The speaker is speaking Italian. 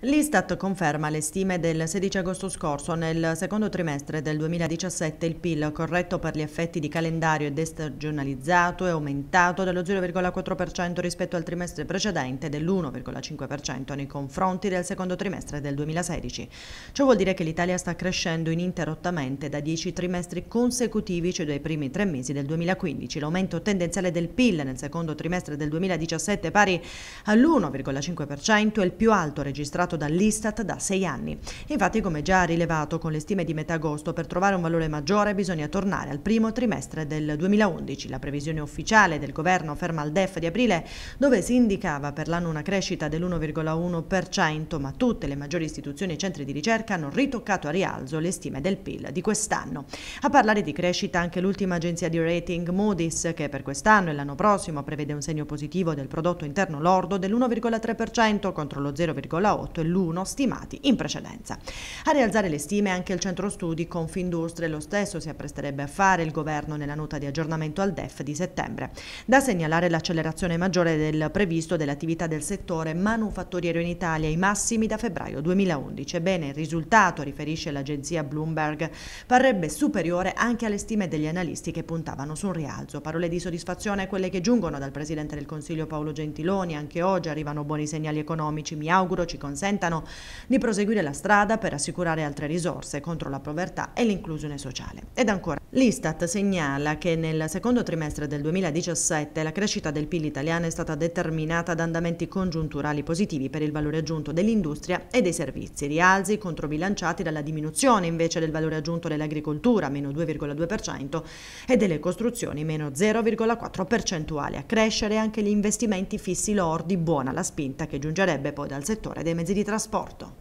L'Istat conferma le stime del 16 agosto scorso. Nel secondo trimestre del 2017 il PIL, corretto per gli effetti di calendario e destagionalizzato, è aumentato dello 0,4% rispetto al trimestre precedente e dell'1,5% nei confronti del secondo trimestre del 2016. Ciò vuol dire che l'Italia sta crescendo ininterrottamente da 10 trimestri consecutivi, cioè dai primi tre mesi del 2015. L'aumento tendenziale del PIL nel secondo trimestre del 2017 pari all'1,5% è il più alto registrato monitorato dall'Istat da sei anni. Infatti, come già rilevato con le stime di metà agosto, per trovare un valore maggiore bisogna tornare al primo trimestre del 2011. La previsione ufficiale del governo ferma al DEF di aprile, dove si indicava per l'anno una crescita dell'1,1%, ma tutte le maggiori istituzioni e centri di ricerca hanno ritoccato a rialzo le stime del PIL di quest'anno. A parlare di crescita anche l'ultima agenzia di rating Moody's, che per quest'anno e l'anno prossimo prevede un segno positivo del prodotto interno lordo dell'1,3% contro lo 0,8% e l'1 stimati in precedenza. A rialzare le stime anche il centro studi Confindustria lo stesso si appresterebbe a fare il governo nella nota di aggiornamento al DEF di settembre. Da segnalare l'accelerazione maggiore del previsto dell'attività del settore manufatturiero in Italia ai massimi da febbraio 2011. Ebbene, il risultato, riferisce l'agenzia Bloomberg, parrebbe superiore anche alle stime degli analisti che puntavano su un rialzo. Parole di soddisfazione quelle che giungono dal Presidente del Consiglio Paolo Gentiloni. Anche oggi arrivano buoni segnali economici. Mi auguro ci consenta consentano di proseguire la strada per assicurare altre risorse contro la povertà e l'inclusione sociale. Ed ancora, L'Istat segnala che nel secondo trimestre del 2017 la crescita del PIL italiano è stata determinata da andamenti congiunturali positivi per il valore aggiunto dell'industria e dei servizi, rialzi controbilanciati dalla diminuzione invece del valore aggiunto dell'agricoltura, meno 2,2%, e delle costruzioni, meno 0,4 percentuali. A crescere anche gli investimenti fissi lordi, buona la spinta che giungerebbe poi dal settore dei mezzi di trasporto.